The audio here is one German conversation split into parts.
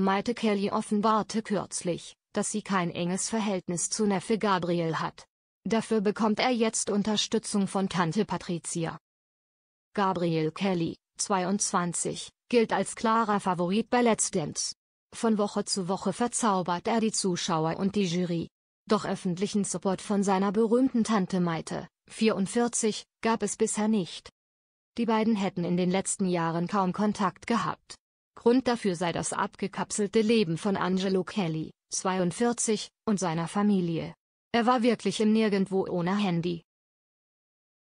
Maite Kelly offenbarte kürzlich, dass sie kein enges Verhältnis zu Neffe Gabriel hat. Dafür bekommt er jetzt Unterstützung von Tante Patricia. Gabriel Kelly, 22, gilt als klarer Favorit bei Let's Dance. Von Woche zu Woche verzaubert er die Zuschauer und die Jury. Doch öffentlichen Support von seiner berühmten Tante Maite, 44, gab es bisher nicht. Die beiden hätten in den letzten Jahren kaum Kontakt gehabt. Grund dafür sei das abgekapselte Leben von Angelo Kelly, 42, und seiner Familie. Er war wirklich im Nirgendwo ohne Handy.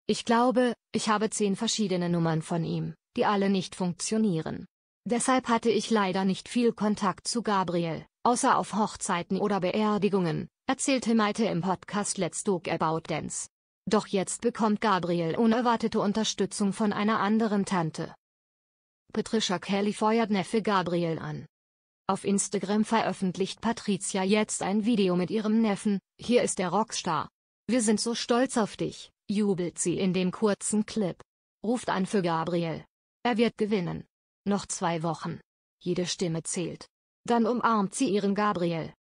Ich glaube, ich habe zehn verschiedene Nummern von ihm, die alle nicht funktionieren. Deshalb hatte ich leider nicht viel Kontakt zu Gabriel, außer auf Hochzeiten oder Beerdigungen, erzählte Maite im Podcast Let's Talk About Dance. Doch jetzt bekommt Gabriel unerwartete Unterstützung von einer anderen Tante. Patricia Kelly feuert Neffe Gabriel an. Auf Instagram veröffentlicht Patricia jetzt ein Video mit ihrem Neffen, hier ist der Rockstar. Wir sind so stolz auf dich, jubelt sie in dem kurzen Clip. Ruft an für Gabriel. Er wird gewinnen. Noch zwei Wochen. Jede Stimme zählt. Dann umarmt sie ihren Gabriel.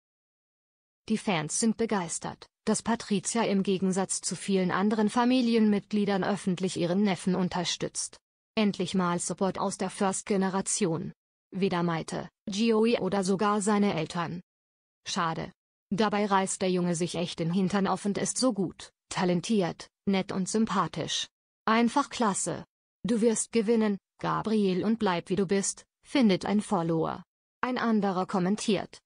Die Fans sind begeistert, dass Patricia im Gegensatz zu vielen anderen Familienmitgliedern öffentlich ihren Neffen unterstützt. Endlich mal Support aus der First-Generation. Weder Maite, Joey oder sogar seine Eltern. Schade. Dabei reißt der Junge sich echt den Hintern auf und ist so gut, talentiert, nett und sympathisch. Einfach klasse. Du wirst gewinnen, Gabriel und bleib wie du bist, findet ein Follower. Ein anderer kommentiert.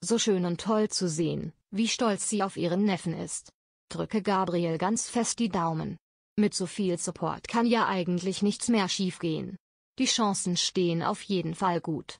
So schön und toll zu sehen, wie stolz sie auf ihren Neffen ist. Drücke Gabriel ganz fest die Daumen. Mit so viel Support kann ja eigentlich nichts mehr schiefgehen. Die Chancen stehen auf jeden Fall gut.